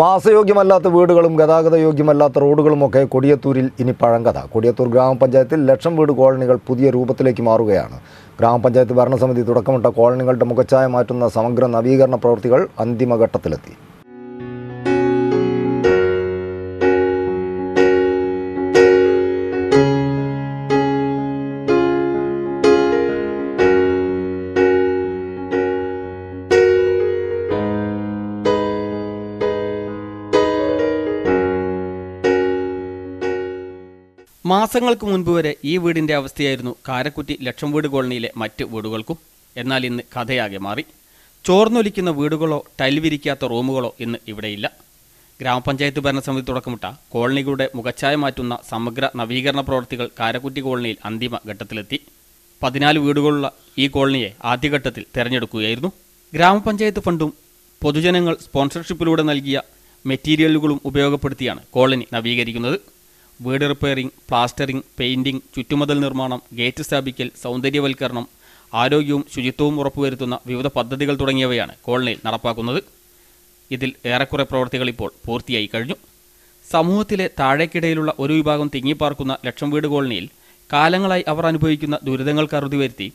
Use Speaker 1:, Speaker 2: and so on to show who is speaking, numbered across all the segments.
Speaker 1: വാസയോഗ്യമല്ലാത്ത വീടുകളും ഗതാഗത യോഗ്യമല്ലാത്ത റോഡുകളുമൊക്കെ കൊടിയത്തൂരിൽ ഇനി പഴങ്കഥ കൊടിയത്തൂർ ഗ്രാമപഞ്ചായത്തിൽ ലക്ഷം വീട് കോളനികൾ പുതിയ രൂപത്തിലേക്ക് മാറുകയാണ് ഗ്രാമപഞ്ചായത്ത് ഭരണസമിതി തുടക്കമിട്ട കോളനികളുടെ മുഖച്ഛായ മാറ്റുന്ന സമഗ്ര നവീകരണ പ്രവൃത്തികൾ അന്തിമഘട്ടത്തിലെത്തി
Speaker 2: മാസങ്ങൾക്ക് മുൻപ് വരെ ഈ വീടിന്റെ അവസ്ഥയായിരുന്നു കാരക്കുറ്റി ലക്ഷം വീട് കോളനിയിലെ മറ്റ് വീടുകൾക്കും എന്നാൽ ഇന്ന് കഥയാകെ മാറി ചോർന്നൊലിക്കുന്ന വീടുകളോ ടൈൽ വിരിക്കാത്ത റൂമുകളോ ഇന്ന് ഇവിടെയില്ല ഗ്രാമപഞ്ചായത്ത് ഭരണസമിതി തുടക്കമിട്ട കോളനികളുടെ മുഖച്ഛായ മാറ്റുന്ന സമഗ്ര നവീകരണ പ്രവൃത്തികൾ കാരക്കുറ്റി കോളനിയിൽ അന്തിമ ഘട്ടത്തിലെത്തി പതിനാല് വീടുകളുള്ള ഈ കോളനിയെ ആദ്യഘട്ടത്തിൽ തിരഞ്ഞെടുക്കുകയായിരുന്നു ഗ്രാമപഞ്ചായത്ത് ഫണ്ടും പൊതുജനങ്ങൾ സ്പോൺസർഷിപ്പിലൂടെ നൽകിയ മെറ്റീരിയലുകളും ഉപയോഗപ്പെടുത്തിയാണ് കോളനി നവീകരിക്കുന്നത് വീട് റിപ്പയറിംഗ് പ്ലാസ്റ്ററിംഗ് പെയിന്റിംഗ് ചുറ്റുമതൽ നിർമ്മാണം ഗേറ്റ് സ്ഥാപിക്കൽ സൗന്ദര്യവൽക്കരണം ആരോഗ്യവും ശുചിത്വവും ഉറപ്പുവരുത്തുന്ന വിവിധ പദ്ധതികൾ തുടങ്ങിയവയാണ് കോളനിയിൽ നടപ്പാക്കുന്നത് ഇതിൽ ഏറെക്കുറെ പ്രവർത്തികൾ ഇപ്പോൾ പൂർത്തിയായി കഴിഞ്ഞു സമൂഹത്തിലെ താഴേക്കിടയിലുള്ള ഒരു വിഭാഗം തിങ്ങിപ്പാർക്കുന്ന ലക്ഷം വീട് കോളനിയിൽ കാലങ്ങളായി അവർ അനുഭവിക്കുന്ന ദുരിതങ്ങൾ കരുതി വരുത്തി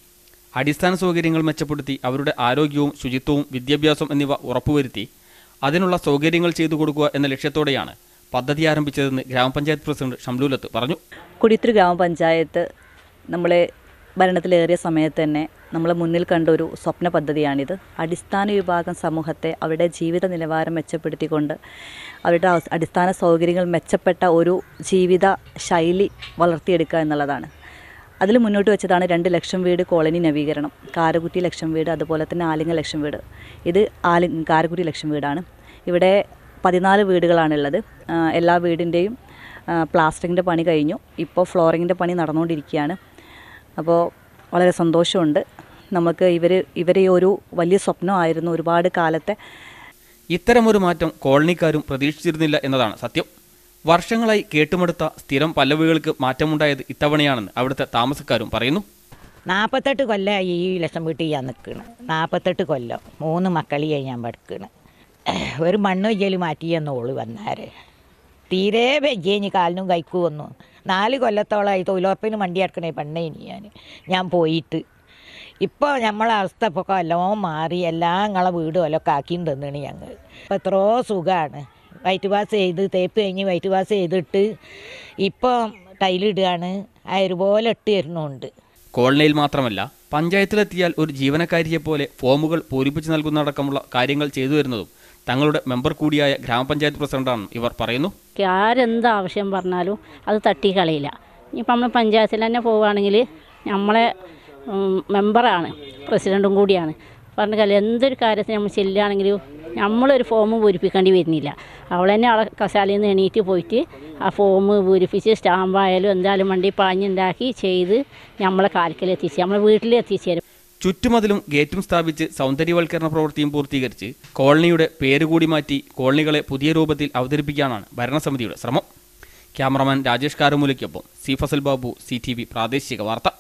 Speaker 2: അടിസ്ഥാന സൗകര്യങ്ങൾ മെച്ചപ്പെടുത്തി അവരുടെ ആരോഗ്യവും ശുചിത്വവും വിദ്യാഭ്യാസം എന്നിവ ഉറപ്പുവരുത്തി അതിനുള്ള സൗകര്യങ്ങൾ ചെയ്തു കൊടുക്കുക എന്ന ലക്ഷ്യത്തോടെയാണ് പദ്ധതി ആരംഭിച്ചതെന്ന് ഗ്രാമപഞ്ചായത്ത് പ്രസിഡന്റ് ഷംലൂലത്ത് പറഞ്ഞു
Speaker 1: കുടിയത്തൂർ ഗ്രാമപഞ്ചായത്ത് നമ്മളെ ഭരണത്തിലേറിയ സമയത്ത് തന്നെ നമ്മൾ മുന്നിൽ കണ്ട ഒരു സ്വപ്ന പദ്ധതിയാണിത് അടിസ്ഥാന വിഭാഗം സമൂഹത്തെ അവരുടെ ജീവിത നിലവാരം മെച്ചപ്പെടുത്തിക്കൊണ്ട് അവരുടെ അടിസ്ഥാന സൗകര്യങ്ങൾ മെച്ചപ്പെട്ട ഒരു ജീവിത ശൈലി വളർത്തിയെടുക്കുക എന്നുള്ളതാണ് അതിൽ മുന്നോട്ട് വെച്ചതാണ് രണ്ട് ലക്ഷം വീട് കോളനി നവീകരണം കാരകുറ്റി ലക്ഷം വീട് അതുപോലെ തന്നെ ആലിംഗ ലക്ഷം വീട് ഇത് ആലി കാരകുറ്റി ലക്ഷം വീടാണ് ഇവിടെ പതിനാല് വീടുകളാണുള്ളത് എല്ലാ വീടിൻ്റെയും പ്ലാസ്റ്ററിൻ്റെ പണി കഴിഞ്ഞു ഇപ്പോൾ ഫ്ലോറിങ്ങിൻ്റെ പണി നടന്നുകൊണ്ടിരിക്കുകയാണ് അപ്പോൾ വളരെ സന്തോഷമുണ്ട് നമുക്ക് ഇവർ ഇവരെ ഒരു വലിയ സ്വപ്നമായിരുന്നു ഒരുപാട് കാലത്തെ
Speaker 2: ഇത്തരമൊരു മാറ്റം കോളനിക്കാരും പ്രതീക്ഷിച്ചിരുന്നില്ല എന്നതാണ് സത്യം വർഷങ്ങളായി കേട്ടുമെടുത്ത സ്ഥിരം പല്ലവുകൾക്ക് മാറ്റമുണ്ടായത് ഇത്തവണയാണെന്ന് അവിടുത്തെ താമസക്കാരും പറയുന്നു
Speaker 3: നാൽപ്പത്തെട്ട് കൊല്ലമായി ഈ ലക്ഷം വീട്ടിൽ ഞാൻ നിൽക്കുന്നത് നാൽപ്പത്തെട്ട് കൊല്ലം മൂന്ന് മക്കളിയായി ഞാൻ പഠിക്കുന്നത് ഒരു മണ്ണ് വെജ്ജയിൽ മാറ്റിയെന്ന് ഓള് വന്നാർ തീരെ വെജ്ജേഞ്ഞ് കാലിനും കൈക്കും വന്നു നാല് കൊല്ലത്തോളമായി തൊഴിലുറപ്പിന് വണ്ടി അടക്കണേ പെണ്ണേ ഇനി ഞാൻ ഞാൻ പോയിട്ട് ഇപ്പോൾ നമ്മളെ അവസ്ഥ ഇപ്പോൾ കൊല്ലവും മാറി എല്ലാം ഞങ്ങളെ വീടും ഒലൊക്കെ ആക്കിയും തന്നിണ് ഞങ്ങൾ ഇപ്പോൾ എത്രയോ സുഖമാണ് വൈറ്റ് വാസ് ചെയ്ത് തേപ്പ് കഴിഞ്ഞ് വൈറ്റ് വാസ് ചെയ്തിട്ട് ഇപ്പം ടൈലിടുകയാണ് അതുപോലെ ഇട്ട് തരുന്നുണ്ട്
Speaker 2: കോളനിയിൽ മാത്രമല്ല പഞ്ചായത്തിലെത്തിയാൽ ഒരു ജീവനക്കാരിയെ പോലെ ഫോമുകൾ പൂരിപ്പിച്ചു നൽകുന്നതടക്കമുള്ള കാര്യങ്ങൾ ചെയ്തു വരുന്നതും തങ്ങളുടെ മെമ്പർ കൂടിയായ ഗ്രാമപഞ്ചായത്ത് പ്രസിഡന്റാണ് ഇവർ പറയുന്നു
Speaker 4: ആരെന്ത് ആവശ്യം പറഞ്ഞാലും അത് തട്ടിക്കളയില്ല ഇപ്പം നമ്മൾ പഞ്ചായത്തിൽ തന്നെ പോവുകയാണെങ്കിൽ നമ്മളെ മെമ്പറാണ് പ്രസിഡൻറ്റും കൂടിയാണ് പറഞ്ഞ കാര്യം എന്തൊരു കാര്യത്തിന് നമ്മൾ ചെല്ലുകയാണെങ്കിലും നമ്മളൊരു ഫോം പൂരിപ്പിക്കേണ്ടി വരുന്നില്ല അവൾ തന്നെ അവളെ കസാലയിൽ നിന്ന് എണീറ്റ് പോയിട്ട് ആ ഫോം പൂരിപ്പിച്ച് സ്റ്റാമ്പായാലും എന്തായാലും വണ്ടി പാഞ്ഞുണ്ടാക്കി ചെയ്ത് നമ്മളെ കാൽക്കൽ എത്തിച്ച് നമ്മളെ വീട്ടിൽ എത്തിച്ചു തരും
Speaker 2: ചുറ്റുമതിലും ഗേറ്റും സ്ഥാപിച്ച് സൗന്ദര്യവൽക്കരണ പ്രവൃത്തിയും പൂർത്തീകരിച്ച് കോളനിയുടെ പേരുകൂടി മാറ്റി കോളനികളെ പുതിയ രൂപത്തിൽ അവതരിപ്പിക്കാനാണ് ഭരണസമിതിയുടെ ശ്രമം ക്യാമറമാൻ രാജേഷ് കാരമൂലയ്ക്കൊപ്പം സി ഫസൽ ബാബു സി പ്രാദേശിക വാർത്ത